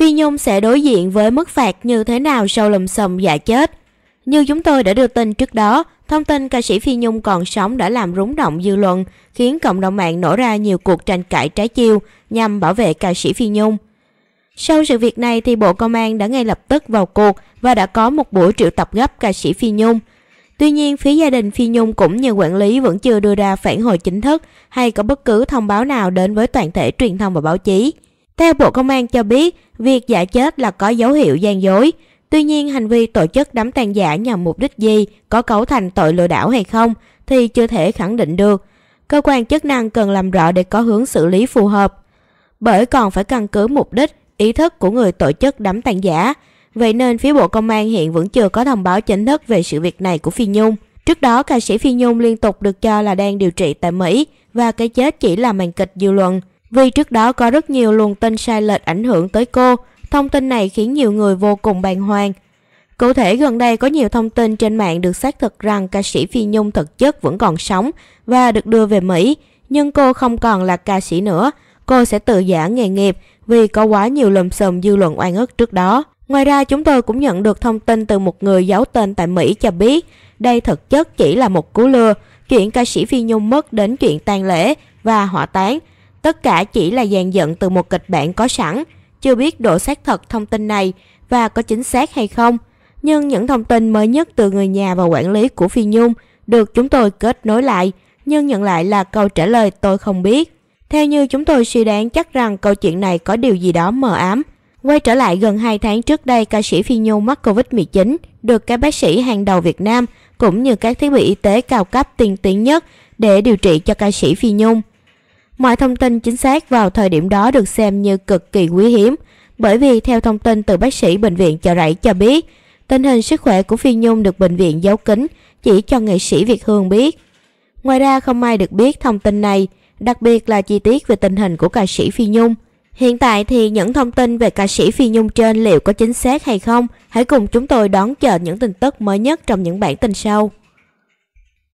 Phi Nhung sẽ đối diện với mức phạt như thế nào sau lùm xùm giả chết. Như chúng tôi đã đưa tin trước đó, thông tin ca sĩ Phi Nhung còn sống đã làm rúng động dư luận, khiến cộng đồng mạng nổ ra nhiều cuộc tranh cãi trái chiêu nhằm bảo vệ ca sĩ Phi Nhung. Sau sự việc này thì Bộ Công an đã ngay lập tức vào cuộc và đã có một buổi triệu tập gấp ca sĩ Phi Nhung. Tuy nhiên, phía gia đình Phi Nhung cũng như quản lý vẫn chưa đưa ra phản hồi chính thức hay có bất cứ thông báo nào đến với toàn thể truyền thông và báo chí. Theo Bộ Công an cho biết, việc giả chết là có dấu hiệu gian dối. Tuy nhiên, hành vi tổ chức đám tang giả nhằm mục đích gì, có cấu thành tội lừa đảo hay không thì chưa thể khẳng định được. Cơ quan chức năng cần làm rõ để có hướng xử lý phù hợp. Bởi còn phải căn cứ mục đích, ý thức của người tổ chức đám tang giả. Vậy nên phía Bộ Công an hiện vẫn chưa có thông báo chính thức về sự việc này của Phi Nhung. Trước đó, ca sĩ Phi Nhung liên tục được cho là đang điều trị tại Mỹ và cái chết chỉ là màn kịch dư luận. Vì trước đó có rất nhiều luồng tin sai lệch ảnh hưởng tới cô, thông tin này khiến nhiều người vô cùng bàng hoàng. Cụ thể gần đây có nhiều thông tin trên mạng được xác thực rằng ca sĩ Phi Nhung thực chất vẫn còn sống và được đưa về Mỹ, nhưng cô không còn là ca sĩ nữa, cô sẽ tự giả nghề nghiệp vì có quá nhiều lùm xùm dư luận oan ức trước đó. Ngoài ra chúng tôi cũng nhận được thông tin từ một người giấu tên tại Mỹ cho biết đây thực chất chỉ là một cú lừa, chuyện ca sĩ Phi Nhung mất đến chuyện tang lễ và hỏa táng Tất cả chỉ là dàn dựng từ một kịch bản có sẵn, chưa biết độ xác thật thông tin này và có chính xác hay không. Nhưng những thông tin mới nhất từ người nhà và quản lý của Phi Nhung được chúng tôi kết nối lại, nhưng nhận lại là câu trả lời tôi không biết. Theo như chúng tôi suy đoán chắc rằng câu chuyện này có điều gì đó mờ ám. Quay trở lại gần 2 tháng trước đây, ca sĩ Phi Nhung mắc Covid-19 được các bác sĩ hàng đầu Việt Nam cũng như các thiết bị y tế cao cấp tiên tiến nhất để điều trị cho ca sĩ Phi Nhung. Mọi thông tin chính xác vào thời điểm đó được xem như cực kỳ quý hiếm, bởi vì theo thông tin từ bác sĩ bệnh viện Chợ Rẫy cho biết, tình hình sức khỏe của Phi Nhung được bệnh viện giấu kín chỉ cho nghệ sĩ Việt Hương biết. Ngoài ra không ai được biết thông tin này, đặc biệt là chi tiết về tình hình của ca sĩ Phi Nhung. Hiện tại thì những thông tin về ca sĩ Phi Nhung trên liệu có chính xác hay không, hãy cùng chúng tôi đón chờ những tin tức mới nhất trong những bản tin sau.